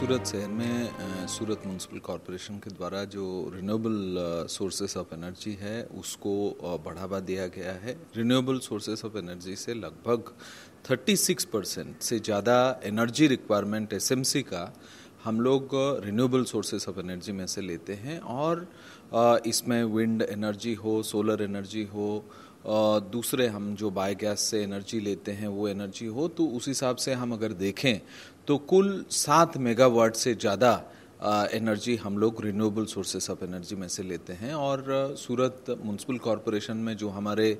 सूरत शहर में सूरत municipal corporation के द्वारा जो रिन्यूएबल सोर्सेज ऑफ एनर्जी है उसको बढ़ावा दिया गया है रिन्यूएबल सोर्सेज ऑफ एनर्जी से लगभग 36 परसेंट से ज़्यादा एनर्जी रिक्वायरमेंट एसएमसी का हम लोग रिन्यूएबल सोर्सेज ऑफ एनर्जी में से लेते हैं और इसमें विंड एनर्जी हो सोलर एनर्जी हो दूसरे हम जो बायोगैस से एनर्जी लेते हैं वो एनर्जी हो तो उस हिसाब से हम अगर देखें तो कुल सात मेगावाट से ज़्यादा एनर्जी हम लोग रिन्यूएबल सोर्सेस ऑफ एनर्जी में से लेते हैं और सूरत म्यूनसिपल कॉरपोरेशन में जो हमारे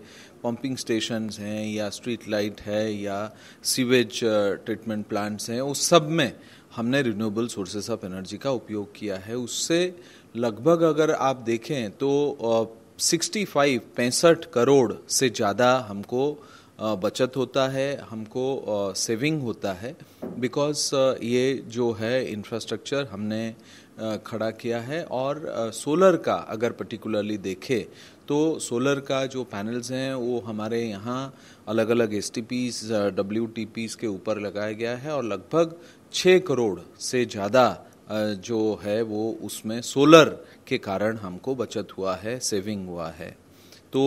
पंपिंग स्टेशन हैं या स्ट्रीट लाइट है या सीवेज ट्रीटमेंट प्लांट्स हैं उस सब में हमने रिन्यूएबल सोर्सेज ऑफ एनर्जी का उपयोग किया है उससे लगभग अगर आप देखें तो सिक्सटी फाइव पैंसठ करोड़ से ज़्यादा हमको बचत होता है हमको सेविंग होता है बिकॉज uh, ये जो है इंफ्रास्ट्रक्चर हमने uh, खड़ा किया है और सोलर uh, का अगर पर्टिकुलरली देखें तो सोलर का जो पैनल्स हैं वो हमारे यहाँ अलग अलग S T Ps W T Ps के ऊपर लगाया गया है और लगभग छः करोड़ से ज़्यादा जो है वो उसमें सोलर के कारण हमको बचत हुआ है सेविंग हुआ है तो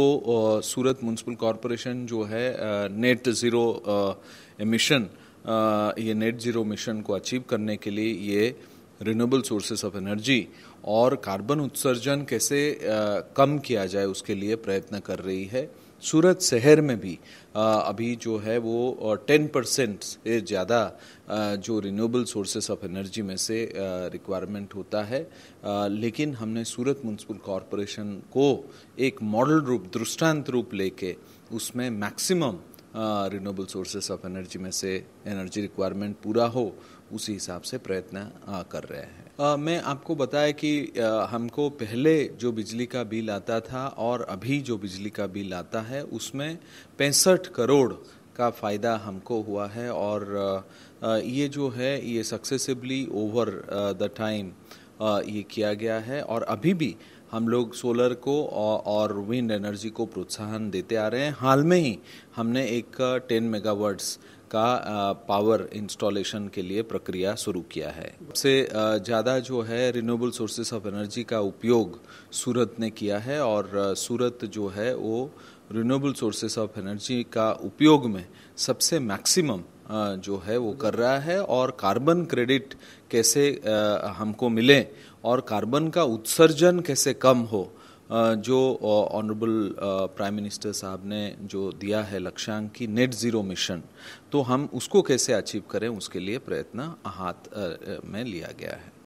सूरत म्यूनसिपल कॉरपोरेशन जो है नेट ज़ीरो एमिशन ये नेट ज़ीरो मिशन को अचीव करने के लिए ये रिन्यूएबल सोर्सेज ऑफ एनर्जी और कार्बन उत्सर्जन कैसे कम किया जाए उसके लिए प्रयत्न कर रही है सूरत शहर में भी अभी जो है वो टेन परसेंट से ज़्यादा जो रिन्यूएबल सोर्सेज ऑफ एनर्जी में से रिक्वायरमेंट होता है लेकिन हमने सूरत म्यूनसिपल कॉरपोरेशन को एक मॉडल रूप दृष्टांत रूप लेके उसमें maximum renewable sources of energy में से एनर्जी रिक्वायरमेंट पूरा हो उसी हिसाब से प्रयत्न कर रहे हैं मैं आपको बताया कि हमको पहले जो बिजली का बिल आता था और अभी जो बिजली का बिल आता है उसमें पैंसठ करोड़ का फ़ायदा हमको हुआ है और ये जो है ये सक्सेसिवली ओवर द टाइम ये किया गया है और अभी भी हम लोग सोलर को और विंड एनर्जी को प्रोत्साहन देते आ रहे हैं हाल में ही हमने एक टेन मेगावर्ट्स का पावर इंस्टॉलेशन के लिए प्रक्रिया शुरू किया है सबसे ज़्यादा जो है रिन्यूएबल सोर्सेज ऑफ एनर्जी का उपयोग सूरत ने किया है और सूरत जो है वो रिन्यूएबल सोर्सेज ऑफ एनर्जी का उपयोग में सबसे मैक्सिमम जो है वो कर रहा है और कार्बन क्रेडिट कैसे हमको मिले और कार्बन का उत्सर्जन कैसे कम हो जो ऑनरेबल प्राइम मिनिस्टर साहब ने जो दिया है लक्ष्यांक की नेट ज़ीरो मिशन तो हम उसको कैसे अचीव करें उसके लिए प्रयत्न हाथ में लिया गया है